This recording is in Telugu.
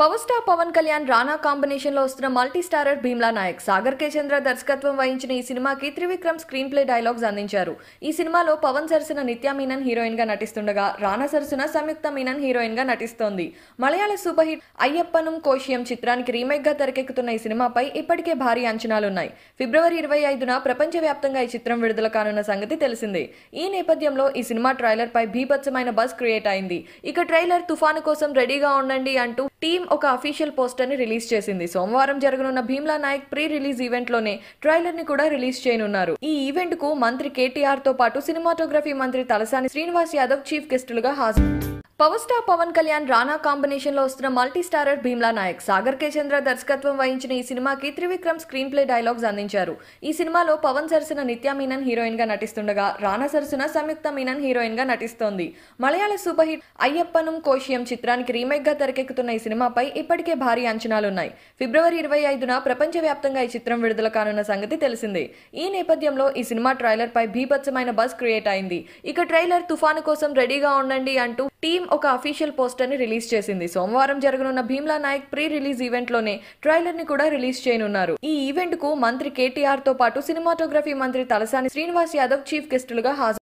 power star Pawan Kalyan Rana combination లో వస్తున్న మల్టీ స్టారర్ భీమ్లా నాయక్ సాగర్ కే చంద్ర దర్శకత్వం వహించిన ఈ సినిమాకి త్రివిక్రమ్ స్క్రీన్ ప్లే డైలాగ్స్ అందించారు ఈ సినిమాలో పవన్ సరసన నిత్యా మీనన్ హీరోయిన్ గా నటిస్తుండగా రానా సరసన సంయుక్త మీనన్ హీరోయిన్ గా నటిస్తోంది మలయాళ సూపర్ హిట్ అయ్యప్పనం కోషియం చిత్రానికి రీమేక్ గా తెరకెక్కుతున్న ఈ సినిమాపై ఇప్పటికే భారీ అంచనాలున్నాయి ఫిబ్రవరి ఇరవై ఐదున ప్రపంచవ్యాప్తంగా ఈ చిత్రం విడుదల కానున్న సంగతి తెలిసిందే ఈ నేపథ్యంలో ఈ సినిమా ట్రైలర్ పై భీభత్సమైన బస్ క్రియేట్ అయింది ఇక ట్రైలర్ తుఫాను కోసం రెడీగా ఉండండి అంటూ టీమ్ ఒక అఫీషియల్ పోస్టర్ ని రిలీజ్ చేసింది సోమవారం జరగనున్న Bheemla Nayak pre release event లోనే ట్రైలర్ ని కూడా రిలీజ్ చేయనున్నారు ఈ ఈవెంట్ కు మంత్రి కేటీఆర్ తో పాటు సినిమాటోగ్రఫీ మంత్రి తలసాని శ్రీనివాస్ యాదవ్ చీఫ్ గెస్టులుగా హాజరు power star Pawan Kalyan Rana combination లో వస్తున్న మల్టీ స్టారర్ భీమ్లా నాయక్ సాగర్ కే చంద్ర దర్శకత్వం వహించిన ఈ సినిమాకి త్రివిక్రమ్ స్క్రీన్ ప్లే డైలాగ్స్ అందించారు ఈ సినిమాలో పవన్ సరసన నిత్యా మీనన్ హీరోయిన్ గా నటిస్తుండగా రానా సరసన సంయుక్త మీనన్ హీరోయిన్ గా నటిస్తోంది మలయాళ సూపర్ హిట్ అయ్యప్పనం కోషియం చిత్రానికి రీమేక్ గా తెరకెక్కుతున్న ఈ సినిమాపై ఇప్పటికే భారీ అంచనాలున్నాయి ఫిబ్రవరి ఇరవై ఐదున ప్రపంచవ్యాప్తంగా ఈ చిత్రం విడుదల కానున్న సంగతి తెలిసిందే ఈ నేపథ్యంలో ఈ సినిమా ట్రైలర్ పై భీభత్సమైన బస్ క్రియేట్ అయింది ఇక ట్రైలర్ తుఫాను కోసం రెడీగా ఉండండి అంటూ టీం ఒక అఫీషియల్ పోస్టర్ ని రిలీజ్ చేసింది సోమవారం జరగనున్న Bheemla Nayak pre release event లోనే ట్రైలర్ ని కూడా రిలీజ్ చేయనున్నారు ఈ కు మంత్రి కేటీఆర్ తో పాటు సినిమాటోగ్రఫీ మంత్రి తలసాని శ్రీనివాస్ యాదవ్ చీఫ్ గెస్టులుగా హాజరు